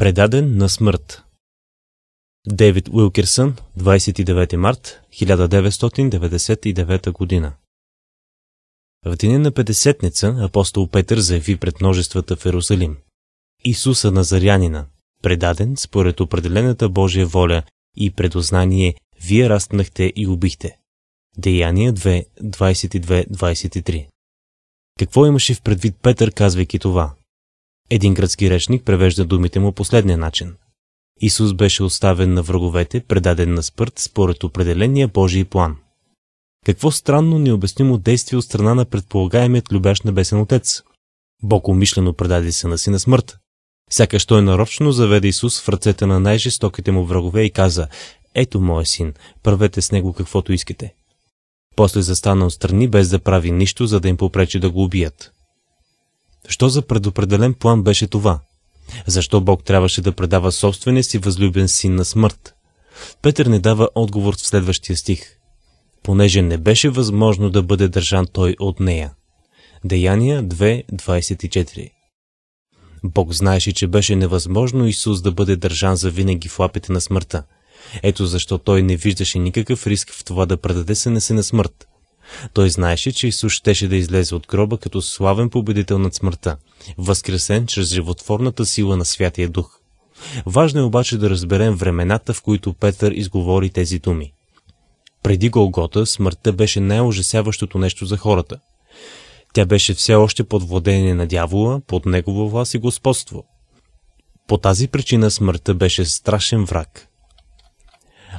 Предаден на смърт. Дейвид Уилкерсън, 29 март 1999 година. В деня на Петдесетница апостол Петър заяви пред множествата в Иерусалим. Исуса Назарянина, предаден според определената Божия воля и предознание, вие раснахте и убихте. Деяния 2, 22-23 Какво имаше в предвид Петър, казвайки това? Един гръцки речник превежда думите му последния начин. Исус беше оставен на враговете, предаден на смърт според определения Божий план. Какво странно необяснимо действие от страна на предполагаемият любящ небесен отец. Бог умишлено предаде сина си на смърт. Сякаш той нарочно заведе Исус в ръцете на най-жестоките му врагове и каза «Ето моя син, правете с него каквото искате». После застана отстрани без да прави нищо, за да им попречи да го убият. Що за предопределен план беше това? Защо Бог трябваше да предава собствения си възлюбен син на смърт? Петър не дава отговор в следващия стих. Понеже не беше възможно да бъде държан той от нея. Деяния 2.24 Бог знаеше, че беше невъзможно Исус да бъде държан за винаги в лапите на смъртта. Ето защо той не виждаше никакъв риск в това да предаде се на на смърт. Той знаеше, че Исус щеше да излезе от гроба като славен победител над смъртта, възкресен чрез животворната сила на Святия Дух. Важно е обаче да разберем времената, в които Петър изговори тези думи. Преди Голгота смъртта беше най-ужасяващото нещо за хората. Тя беше все още под владение на дявола, под негово власт и господство. По тази причина смъртта беше страшен враг.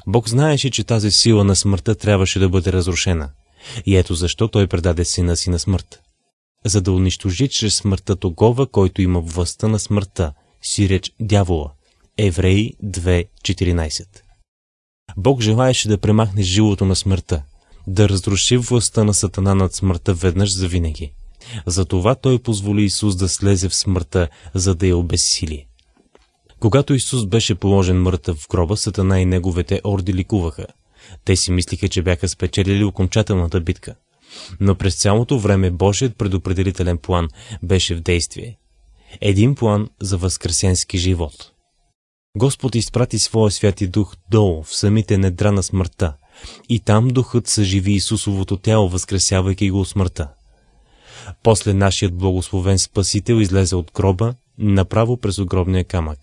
Бог знаеше, че тази сила на смъртта трябваше да бъде разрушена – и ето защо той предаде сина си на смърт. За да унищожи чрез смъртта тогова, който има властта на смъртта, си реч дявола. Евреи 2.14 Бог желаеше да премахне живото на смъртта, да разруши властта на Сатана над смъртта веднъж за винаги. Затова той позволи Исус да слезе в смъртта, за да я обесили. Когато Исус беше положен мъртъв в гроба, Сатана и неговите орди ликуваха – те си мислиха, че бяха спечелили окончателната битка. Но през цялото време Божият предопределителен план беше в действие. Един план за възкресенски живот. Господ изпрати Своя святи дух долу, в самите недра на смъртта, и там духът съживи Исусовото тяло, възкресявайки го от смъртта. После нашият благословен Спасител излезе от гроба, направо през огромния камък.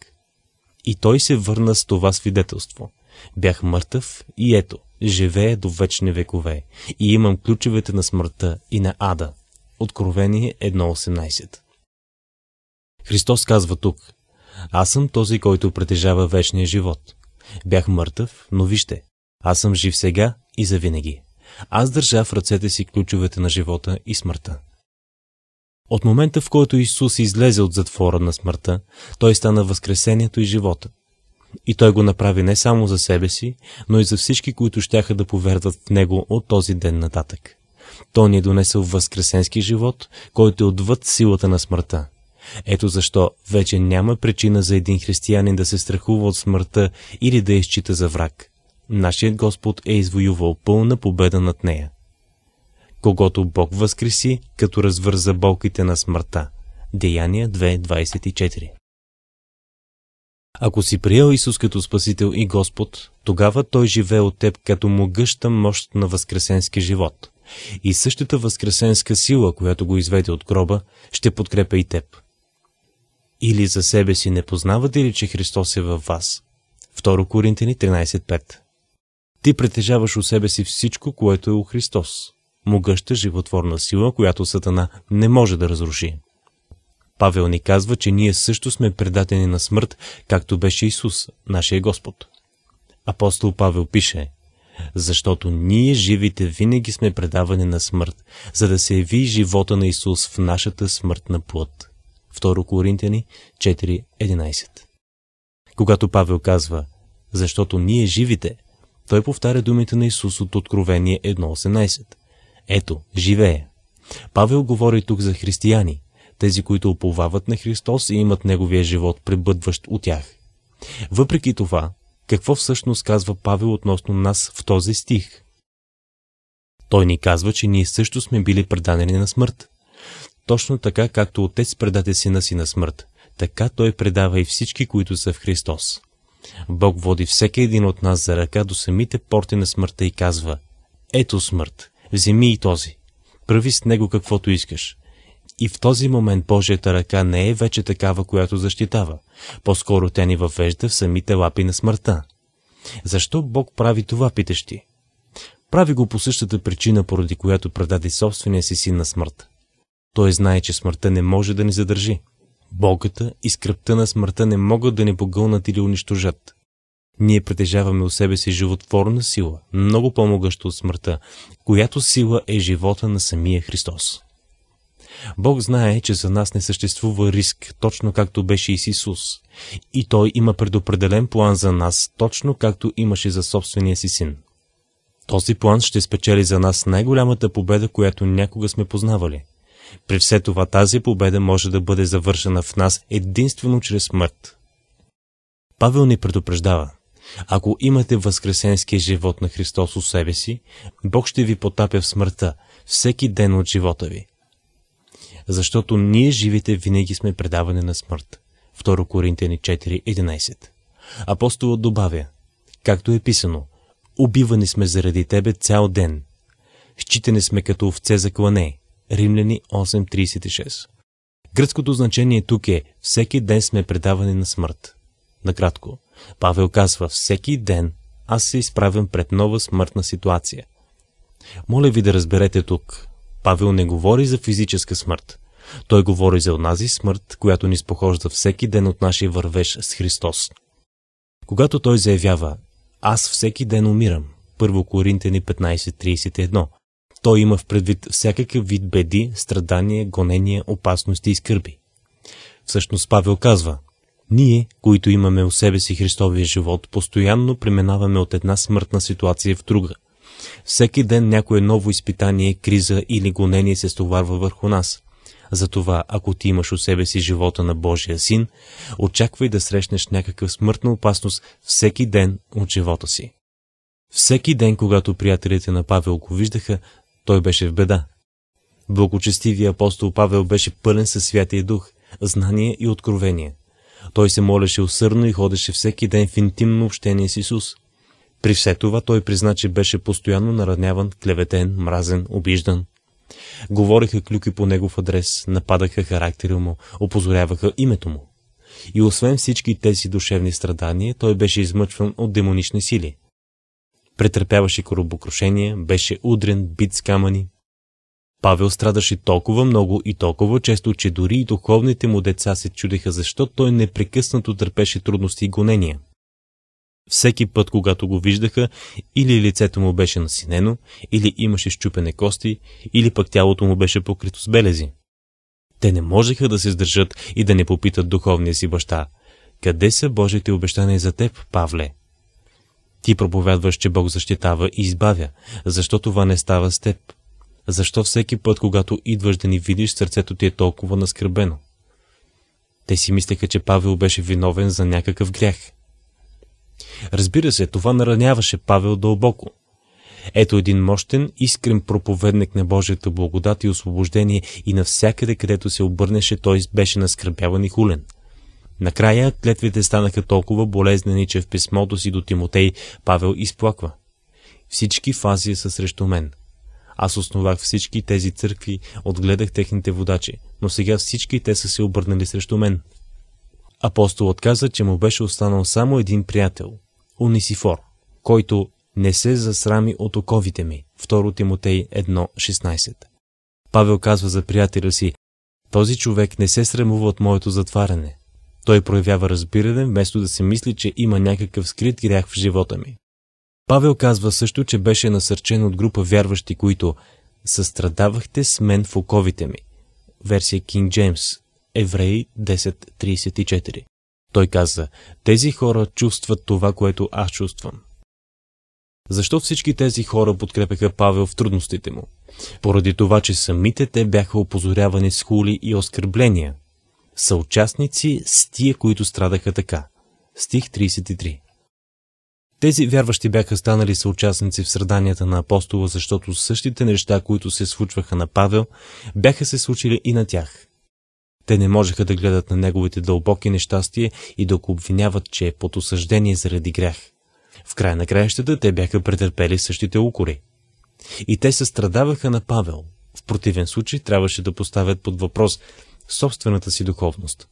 И той се върна с това свидетелство – Бях мъртъв и ето, живее до вечни векове и имам ключовете на смъртта и на ада. Откровение 1.18 Христос казва тук, аз съм този, който притежава вечния живот. Бях мъртъв, но вижте, аз съм жив сега и завинаги. Аз държа в ръцете си ключовете на живота и смъртта. От момента, в който Исус излезе от затвора на смъртта, Той стана възкресението и живота. И той го направи не само за себе си, но и за всички, които щяха да повердат в него от този ден нататък. Той ни е донесъл възкресенски живот, който е отвъд силата на смъртта. Ето защо вече няма причина за един християнин да се страхува от смъртта или да изчита за враг. Нашият Господ е извоювал пълна победа над нея. Когато Бог възкреси, като развърза болките на смъртта. Деяния 2.24 ако си приел Исус като Спасител и Господ, тогава Той живее от теб като могъща мощ на възкресенски живот. И същата възкресенска сила, която го изведе от гроба, ще подкрепя и теб. Или за себе си не познавате ли, че Христос е във вас? 2 Коринтини 13.5 Ти притежаваш у себе си всичко, което е у Христос. Могъща животворна сила, която Сатана не може да разруши. Павел ни казва, че ние също сме предатени на смърт, както беше Исус, нашия Господ. Апостол Павел пише, защото ние живите винаги сме предавани на смърт, за да се яви живота на Исус в нашата смъртна плът. 2 Коринтияни 4.11 Когато Павел казва, защото ние живите, той повтаря думите на Исус от Откровение 1.18. Ето, живее. Павел говори тук за християни, тези, които оповават на Христос и имат Неговия живот, пребъдващ от тях. Въпреки това, какво всъщност казва Павел относно нас в този стих? Той ни казва, че ние също сме били предадени на смърт. Точно така, както Отец предаде сина си на смърт, така Той предава и всички, които са в Христос. Бог води всеки един от нас за ръка до самите порти на смъртта и казва «Ето смърт, вземи и този, прави с него каквото искаш, и в този момент Божията ръка не е вече такава, която защитава. По-скоро тя ни въвежда в самите лапи на смъртта. Защо Бог прави това, питаш ти? Прави го по същата причина, поради която предаде собствения си син на смърт. Той знае, че смъртта не може да ни задържи. Богата и скръпта на смъртта не могат да ни погълнат или унищожат. Ние притежаваме у себе си животворна сила, много по-могъща от смъртта, която сила е живота на самия Христос. Бог знае, че за нас не съществува риск, точно както беше и с Исус. И Той има предопределен план за нас, точно както имаше за собствения си син. Този план ще спечели за нас най-голямата победа, която някога сме познавали. При все това тази победа може да бъде завършена в нас единствено чрез смърт. Павел ни предупреждава. Ако имате възкресенския живот на Христос у себе си, Бог ще ви потапя в смъртта всеки ден от живота ви защото ние живите винаги сме предаване на смърт. 2 Коринтияни 4.11 Апостолът добавя, както е писано, убивани сме заради тебе цял ден. Считани сме като овце за клане. Римляни 8.36 Гръцкото значение тук е всеки ден сме предавани на смърт. Накратко, Павел казва всеки ден аз се изправям пред нова смъртна ситуация. Моля ви да разберете тук, Павел не говори за физическа смърт. Той говори за онази смърт, която ни спохожда всеки ден от нашия вървеж с Христос. Когато той заявява «Аз всеки ден умирам» 1 Коринтени 15.31, той има в предвид всякакъв вид беди, страдания, гонения, опасности и скърби. Всъщност Павел казва «Ние, които имаме у себе си Христовия живот, постоянно преминаваме от една смъртна ситуация в друга – всеки ден някое ново изпитание, криза или гонение се стоварва върху нас. Затова, ако ти имаш у себе си живота на Божия син, очаквай да срещнеш някакъв смъртна опасност всеки ден от живота си. Всеки ден, когато приятелите на Павел го виждаха, той беше в беда. Благочестивият апостол Павел беше пълен със святия дух, знание и откровение. Той се молеше усърдно и ходеше всеки ден в интимно общение с Исус – при все това той призна, че беше постоянно нараняван, клеветен, мразен, обиждан. Говориха клюки по негов адрес, нападаха характера му, опозоряваха името му. И освен всички тези душевни страдания, той беше измъчван от демонични сили. Претърпяваше коробокрушения, беше удрен, бит с камъни. Павел страдаше толкова много и толкова често, че дори и духовните му деца се чудеха защо той непрекъснато търпеше трудности и гонения – всеки път, когато го виждаха, или лицето му беше насинено, или имаше щупене кости, или пък тялото му беше покрито с белези. Те не можеха да се сдържат и да не попитат духовния си баща. Къде са Божите обещания за теб, Павле? Ти проповядваш, че Бог защитава и избавя. Защо това не става с теб? Защо всеки път, когато идваш да ни видиш, сърцето ти е толкова наскърбено? Те си мислеха, че Павел беше виновен за някакъв грях – Разбира се, това нараняваше Павел дълбоко. Ето един мощен, искрен проповедник на Божията благодат и освобождение и навсякъде, където се обърнеше, той беше наскърбяван и хулен. Накрая клетвите станаха толкова болезнени, че в писмото си до Тимотей Павел изплаква. Всички фази са срещу мен. Аз основах всички тези църкви, отгледах техните водачи, но сега всички те са се обърнали срещу мен. Апостолът каза, че му беше останал само един приятел – Унисифор, който не се засрами от оковите ми. 2 Тимотей 1.16 Павел казва за приятеля си Този човек не се срамува от моето затваряне. Той проявява разбиране, вместо да се мисли, че има някакъв скрит грях в живота ми. Павел казва също, че беше насърчен от група вярващи, които състрадавахте с мен в оковите ми. Версия King James Евреи 10.34. Той каза, тези хора чувстват това, което аз чувствам. Защо всички тези хора подкрепяха Павел в трудностите му? Поради това, че самите те бяха опозорявани с хули и оскърбления. Съучастници с тия, които страдаха така. Стих 33 Тези вярващи бяха станали съучастници в страданията на апостола, защото същите неща, които се случваха на Павел, бяха се случили и на тях. Те не можеха да гледат на неговите дълбоки нещастия и да го обвиняват, че е под осъждение заради грях. В край на краищата те бяха претърпели същите укори. И те се страдаваха на Павел. В противен случай трябваше да поставят под въпрос собствената си духовност.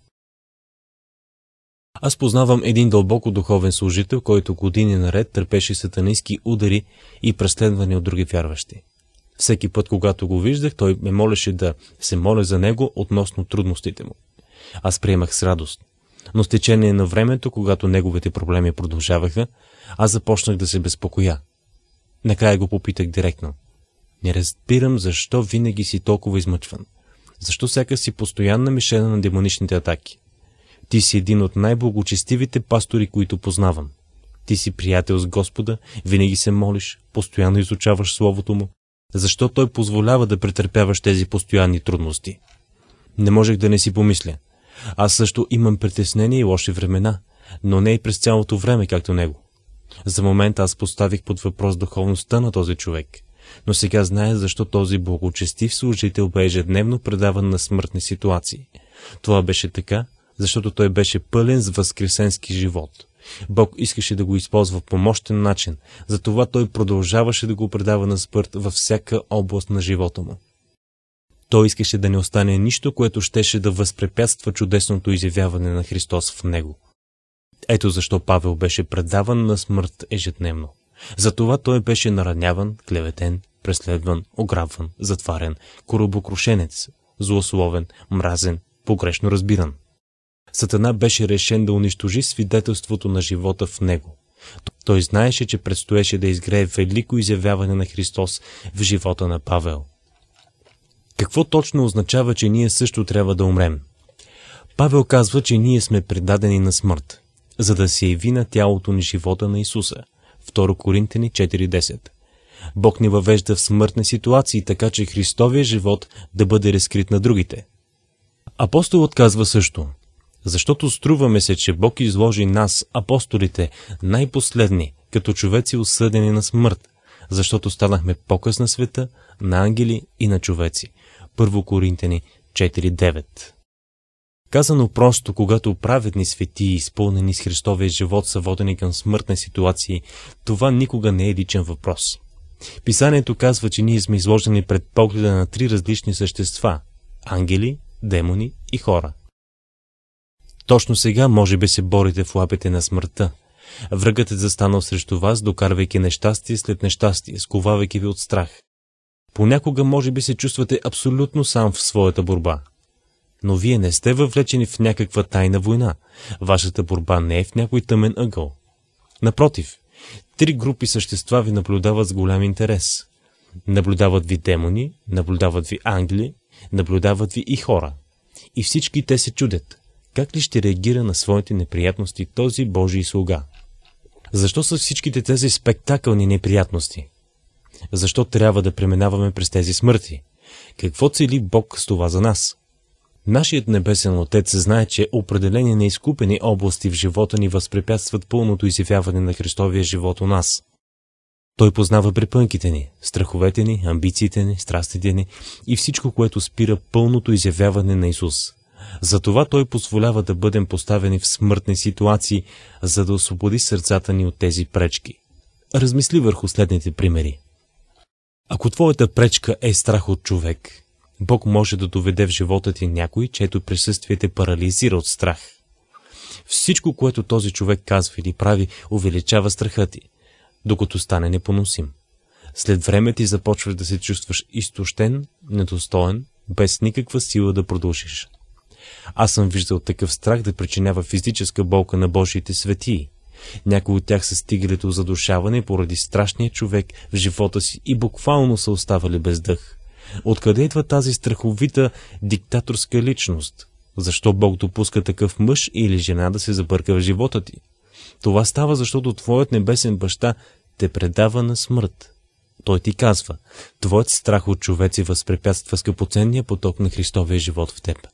Аз познавам един дълбоко духовен служител, който години наред търпеше сатанински удари и преследвания от други вярващи. Всеки път, когато го виждах, той ме молеше да се моля за него относно трудностите му. Аз приемах с радост. Но с течение на времето, когато неговите проблеми продължаваха, аз започнах да се безпокоя. Накрая го попитах директно. Не разбирам защо винаги си толкова измъчван. Защо всяка си постоянна мишена на демоничните атаки? Ти си един от най-благочестивите пастори, които познавам. Ти си приятел с Господа, винаги се молиш, постоянно изучаваш Словото Му, защо той позволява да претърпяваш тези постоянни трудности. Не можех да не си помисля. Аз също имам притеснение и лоши времена, но не и през цялото време, както него. За момент аз поставих под въпрос духовността на този човек, но сега знае защо този благочестив служител бе ежедневно предаван на смъртни ситуации. Това беше така, защото той беше пълен с възкресенски живот – Бог искаше да го използва по мощен начин, затова той продължаваше да го предава на смърт във всяка област на живота му. Той искаше да не остане нищо, което щеше да възпрепятства чудесното изявяване на Христос в него. Ето защо Павел беше предаван на смърт ежедневно. Затова той беше нараняван, клеветен, преследван, ограбван, затварен, коробокрушенец, злословен, мразен, погрешно разбиран. Сатана беше решен да унищожи свидетелството на живота в него. Той знаеше, че предстоеше да изгрее велико изявяване на Христос в живота на Павел. Какво точно означава, че ние също трябва да умрем? Павел казва, че ние сме предадени на смърт, за да се яви на тялото ни живота на Исуса. 2 Коринтени 4.10 Бог ни въвежда в смъртни ситуации, така че Христовия живот да бъде разкрит на другите. Апостолът казва също, защото струваме се, че Бог изложи нас, апостолите, най-последни, като човеци осъдени на смърт, защото станахме показ на света, на ангели и на човеци. Първо Коринтени 4.9 Казано просто, когато праведни свети, изпълнени с Христовия живот, са водени към смъртни ситуации, това никога не е личен въпрос. Писанието казва, че ние сме изложени пред погледа на три различни същества – ангели, демони и хора – точно сега може би се борите в лапите на смъртта. Врагът е застанал срещу вас, докарвайки нещастие след нещастие, сковавайки ви от страх. Понякога може би се чувствате абсолютно сам в своята борба. Но вие не сте въвлечени в някаква тайна война. Вашата борба не е в някой тъмен ъгъл. Напротив, три групи същества ви наблюдават с голям интерес. Наблюдават ви демони, наблюдават ви ангели, наблюдават ви и хора. И всички те се чудят – как ли ще реагира на своите неприятности този Божий слуга? Защо са всичките тези спектакълни неприятности? Защо трябва да преминаваме през тези смърти? Какво цели Бог с това за нас? Нашият Небесен Отец знае, че определени неизкупени области в живота ни възпрепятстват пълното изявяване на Христовия живот у нас. Той познава препънките ни, страховете ни, амбициите ни, страстите ни и всичко, което спира пълното изявяване на Исус. Затова Той позволява да бъдем поставени в смъртни ситуации, за да освободи сърцата ни от тези пречки. Размисли върху следните примери. Ако твоята пречка е страх от човек, Бог може да доведе в живота ти някой, чето присъствие те парализира от страх. Всичко, което този човек казва или прави, увеличава страха ти, докато стане непоносим. След време ти започваш да се чувстваш изтощен, недостоен, без никаква сила да продължиш. Аз съм виждал такъв страх да причинява физическа болка на Божиите светии. Някои от тях са стигали до задушаване поради страшния човек в живота си и буквално са оставали без дъх. Откъде идва тази страховита диктаторска личност? Защо Бог допуска такъв мъж или жена да се забърка в живота ти? Това става, защото твоят небесен баща те предава на смърт. Той ти казва, твоят страх от човеци възпрепятства скъпоценния поток на Христовия живот в теб.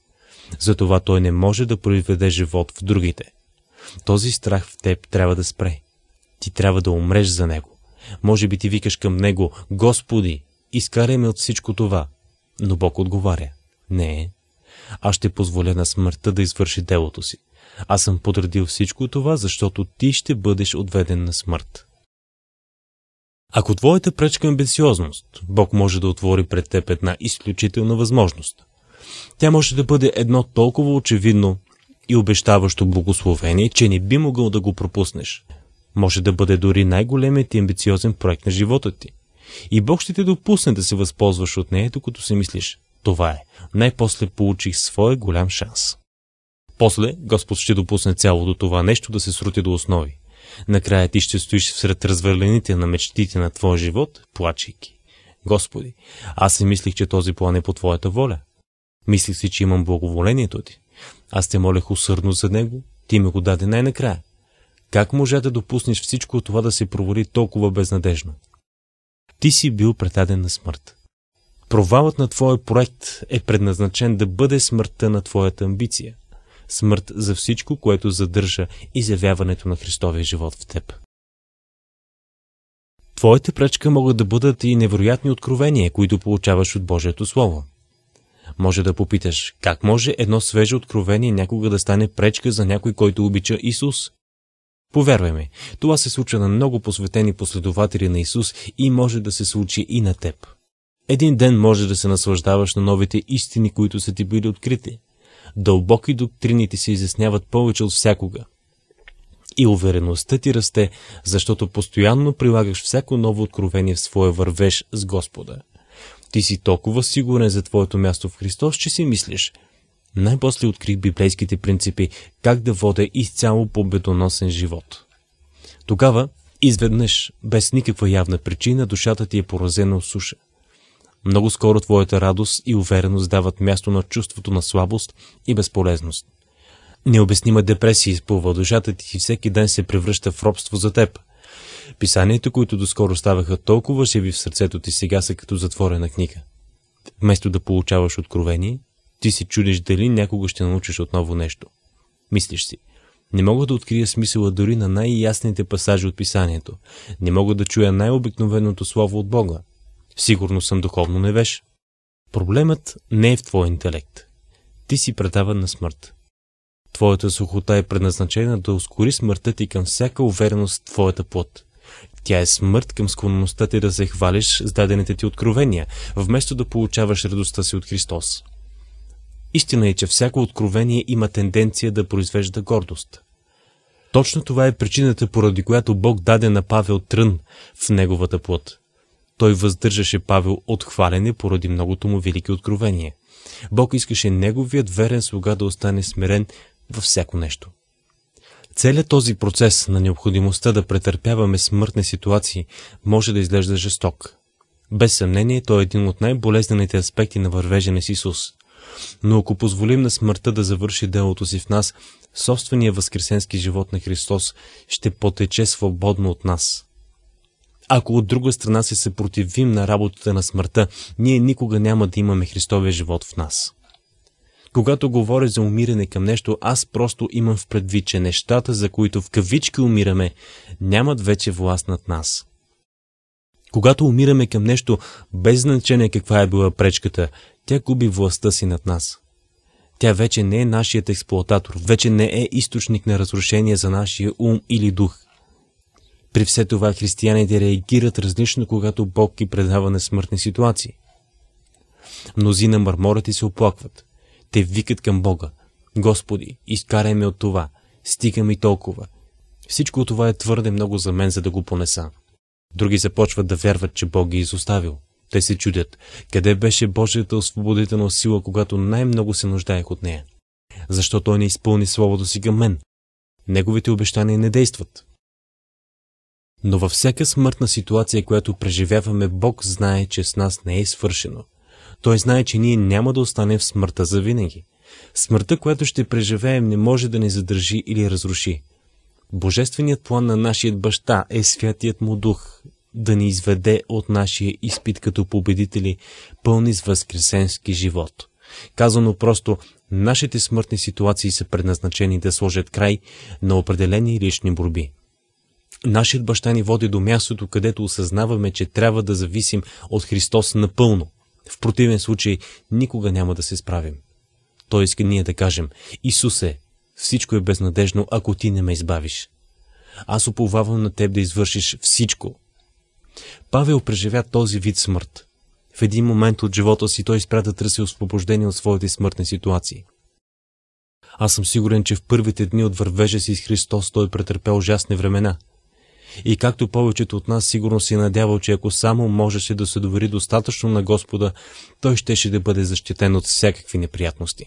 Затова той не може да произведе живот в другите. Този страх в теб трябва да спре. Ти трябва да умреш за него. Може би ти викаш към него, Господи, изкарай ме от всичко това. Но Бог отговаря, не, аз ще позволя на смъртта да извърши делото си. Аз съм подредил всичко това, защото ти ще бъдеш отведен на смърт. Ако твоята пречка е амбициозност, Бог може да отвори пред теб една изключителна възможност тя може да бъде едно толкова очевидно и обещаващо благословение, че не би могъл да го пропуснеш. Може да бъде дори най-големият и амбициозен проект на живота ти. И Бог ще те допусне да се възползваш от нея, докато си мислиш, това е. Най-после получих своя голям шанс. После Господ ще допусне цялото това нещо да се срути до основи. Накрая ти ще стоиш сред развърлените на мечтите на твоя живот, плачейки. Господи, аз си мислих, че този план е по Твоята воля. Мислих си, че имам благоволението ти. Аз те молех усърдно за него, ти ми го даде най-накрая. Как можа да допуснеш всичко това да се провали толкова безнадежно? Ти си бил предаден на смърт. Провалът на твоя проект е предназначен да бъде смъртта на твоята амбиция. Смърт за всичко, което задържа изявяването на Христовия живот в теб. Твоите пречка могат да бъдат и невероятни откровения, които получаваш от Божието Слово. Може да попиташ, как може едно свеже откровение някога да стане пречка за някой, който обича Исус? Повярвай ми, това се случва на много посветени последователи на Исус и може да се случи и на теб. Един ден може да се наслаждаваш на новите истини, които са ти били открити. Дълбоки доктрините се изясняват повече от всякога. И увереността ти расте, защото постоянно прилагаш всяко ново откровение в своя вървеж с Господа. Ти си толкова сигурен за твоето място в Христос, че си мислиш. Най-после открих библейските принципи, как да водя изцяло победоносен живот. Тогава, изведнъж, без никаква явна причина, душата ти е поразена от суша. Много скоро твоята радост и увереност дават място на чувството на слабост и безполезност. Необяснима депресия изплува душата ти и всеки ден се превръща в робство за теб – Писанията, които доскоро ставаха толкова живи в сърцето ти, сега са като затворена книга. Вместо да получаваш откровение, ти си чудиш дали някога ще научиш отново нещо. Мислиш си, не мога да открия смисъла дори на най-ясните пасажи от писанието. Не мога да чуя най-обикновеното слово от Бога. Сигурно съм духовно невеж. Проблемът не е в твоя интелект. Ти си предаван на смърт. Твоята сухота е предназначена да ускори смъртта ти към всяка увереност в твоята плът. Тя е смърт към склонността ти да се хвалиш с дадените ти откровения, вместо да получаваш радостта си от Христос. Истина е, че всяко откровение има тенденция да произвежда гордост. Точно това е причината, поради която Бог даде на Павел трън в неговата плът. Той въздържаше Павел от хвалене поради многото му велики откровения. Бог искаше неговият верен слуга да остане смирен във всяко нещо. Целият този процес на необходимостта да претърпяваме смъртни ситуации може да изглежда жесток. Без съмнение, той е един от най-болезнените аспекти на вървежене с Исус. Но ако позволим на смъртта да завърши делото си в нас, собствения възкресенски живот на Христос ще потече свободно от нас. Ако от друга страна се съпротивим на работата на смъртта, ние никога няма да имаме Христовия живот в нас. Когато говоря за умиране към нещо, аз просто имам в предвид, че нещата, за които в кавички умираме, нямат вече власт над нас. Когато умираме към нещо, без значение каква е била пречката, тя губи властта си над нас. Тя вече не е нашият експлоататор, вече не е източник на разрушение за нашия ум или дух. При все това християните реагират различно, когато Бог ги предава на смъртни ситуации. Мнозина мърморят и се оплакват. Те викат към Бога. Господи, изкарай ме от това. Стига ми толкова. Всичко това е твърде много за мен, за да го понеса. Други започват да вярват, че Бог ги е изоставил. Те се чудят, къде беше Божията освободителна сила, когато най-много се нуждаех от нея. Защо Той не изпълни словото си към мен? Неговите обещания не действат. Но във всяка смъртна ситуация, която преживяваме, Бог знае, че с нас не е свършено – той знае, че ние няма да останем в смъртта за винаги. Смъртта, която ще преживеем, не може да ни задържи или разруши. Божественият план на нашият баща е святият му дух да ни изведе от нашия изпит като победители, пълни с възкресенски живот. Казано просто, нашите смъртни ситуации са предназначени да сложат край на определени лични борби. Нашият баща ни води до мястото, където осъзнаваме, че трябва да зависим от Христос напълно. В противен случай никога няма да се справим. Той иска ние да кажем, Исусе, всичко е безнадежно, ако ти не ме избавиш. Аз уповавам на теб да извършиш всичко. Павел преживя този вид смърт. В един момент от живота си той спря да търси освобождение от своите смъртни ситуации. Аз съм сигурен, че в първите дни от вървежа си с Христос той претърпя ужасни времена – и както повечето от нас сигурно си надявал, че ако само можеше да се довери достатъчно на Господа, той щеше да бъде защитен от всякакви неприятности.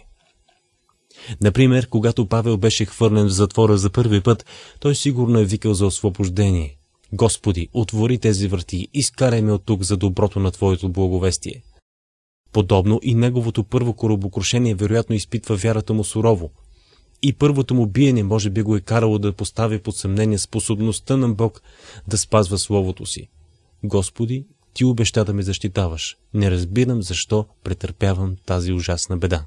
Например, когато Павел беше хвърлен в затвора за първи път, той сигурно е викал за освобождение. Господи, отвори тези врати, изкарай ме от тук за доброто на Твоето благовестие. Подобно и неговото първо корабокрушение вероятно изпитва вярата му сурово, и първото му биене може би го е карало да постави под съмнение способността на Бог да спазва Словото си. Господи, Ти обеща да ме защитаваш. Не разбирам защо претърпявам тази ужасна беда.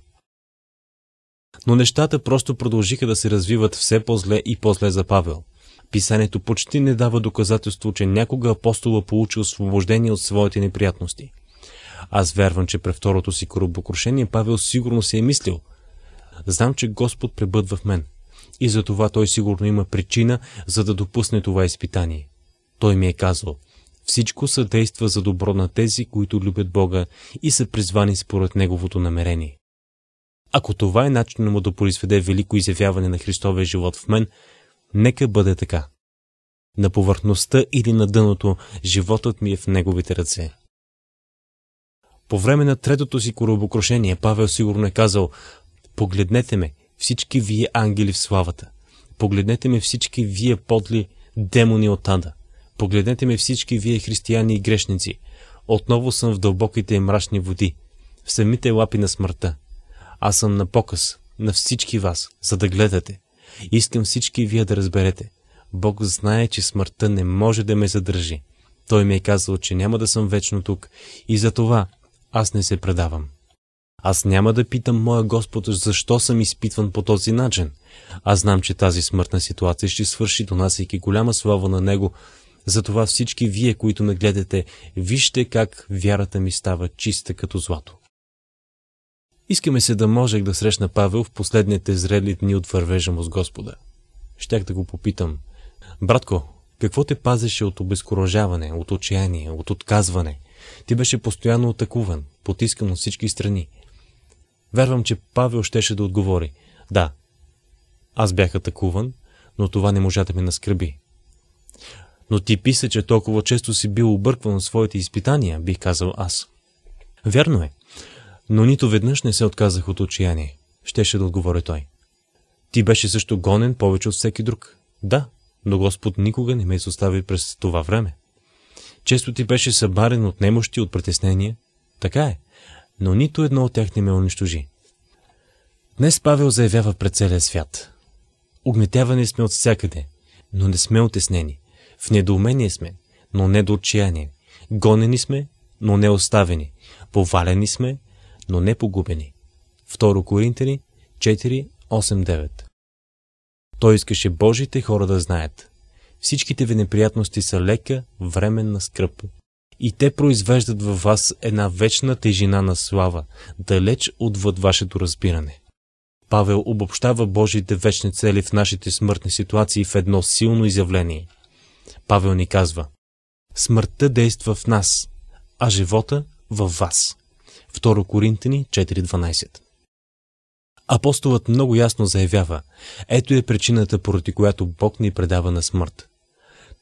Но нещата просто продължиха да се развиват все по-зле и по-зле за Павел. Писанието почти не дава доказателство, че някога апостола получи освобождение от своите неприятности. Аз вярвам, че при второто си корабокрушение Павел сигурно се е мислил, Знам, че Господ пребъдва в мен. И за това Той сигурно има причина, за да допусне това изпитание. Той ми е казал, всичко съдейства за добро на тези, които любят Бога и са призвани според Неговото намерение. Ако това е начинът му да произведе велико изявяване на Христовия живот в мен, нека бъде така. На повърхността или на дъното, животът ми е в неговите ръце. По време на третото си корабокрушение Павел сигурно е казал Погледнете ме, всички вие ангели в славата. Погледнете ме всички вие подли демони от ада. Погледнете ме всички вие християни и грешници. Отново съм в дълбоките и мрачни води, в самите лапи на смъртта. Аз съм на показ на всички вас, за да гледате. Искам всички вие да разберете. Бог знае, че смъртта не може да ме задържи. Той ми е казал, че няма да съм вечно тук и за това аз не се предавам. Аз няма да питам моя Господ, защо съм изпитван по този начин. Аз знам, че тази смъртна ситуация ще свърши, донасяйки голяма слава на Него. Затова всички вие, които ме гледате, вижте как вярата ми става чиста като злато. Искаме се да можех да срещна Павел в последните зрели дни от вървежа му с Господа. Щях да го попитам. Братко, какво те пазеше от обезкуражаване, от отчаяние, от отказване? Ти беше постоянно атакуван, потискан от всички страни. Вярвам, че Павел щеше да отговори. Да, аз бях атакуван, но това не можа да ме наскърби. Но ти писа, че толкова често си бил объркван от своите изпитания, бих казал аз. Вярно е, но нито веднъж не се отказах от отчаяние, щеше да отговори той. Ти беше също гонен повече от всеки друг. Да, но Господ никога не ме изостави през това време. Често ти беше събарен от немощи, от притеснения. Така е но нито едно от тях не ме унищожи. Днес Павел заявява пред целия свят. Огнетявани сме от всякъде, но не сме отеснени. В недоумение сме, но не до отчаяние. Гонени сме, но не оставени. Повалени сме, но не погубени. 2 Коринтини 4.8.9 Той искаше Божите хора да знаят. Всичките ви неприятности са лека, временна скръп, и те произвеждат във вас една вечна тежина на слава, далеч отвъд вашето разбиране. Павел обобщава Божиите вечни цели в нашите смъртни ситуации в едно силно изявление. Павел ни казва Смъртта действа в нас, а живота във вас. 2 Коринтини 4.12 Апостолът много ясно заявява Ето е причината, поради която Бог ни предава на смърт.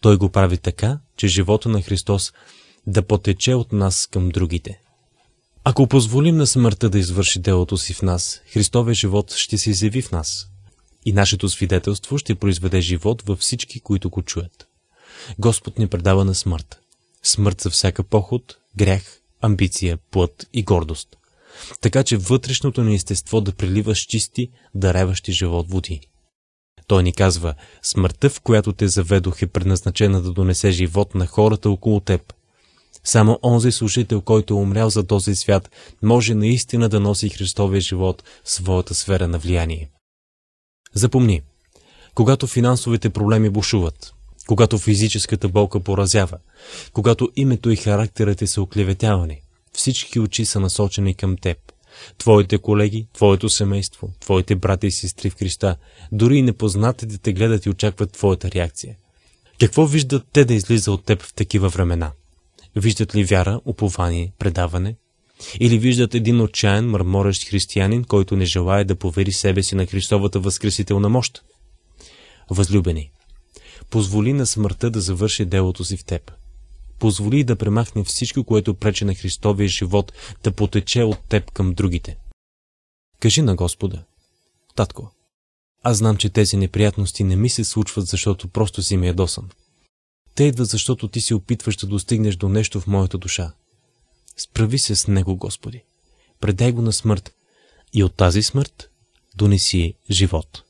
Той го прави така, че живота на Христос да потече от нас към другите. Ако позволим на смъртта да извърши делото си в нас, Христовия живот ще се изяви в нас. И нашето свидетелство ще произведе живот във всички, които го чуят. Господ ни предава на смърт. Смърт за всяка поход, грях, амбиция, плът и гордост. Така че вътрешното ни естество да прилива с чисти, дареващи живот води. Той ни казва, смъртта, в която те заведох, е предназначена да донесе живот на хората около теб, само онзи служител, който е умрял за този свят, може наистина да носи Христовия живот в своята сфера на влияние. Запомни, когато финансовите проблеми бушуват, когато физическата болка поразява, когато името и характерът е са оклеветявани, всички очи са насочени към теб. Твоите колеги, твоето семейство, твоите брати и сестри в Христа, дори и непознатите те гледат и очакват твоята реакция. Какво виждат те да излиза от теб в такива времена? Виждат ли вяра, упование, предаване? Или виждат един отчаян, мърморещ християнин, който не желая да повери себе си на Христовата възкресителна мощ? Възлюбени, позволи на смъртта да завърши делото си в теб. Позволи да премахне всичко, което прече на Христовия живот да потече от теб към другите. Кажи на Господа, Татко, аз знам, че тези неприятности не ми се случват, защото просто си ми ядосан. Е те идват, защото ти се опитваш да достигнеш до нещо в моята душа. Справи се с него, Господи. Предай го на смърт и от тази смърт донеси живот.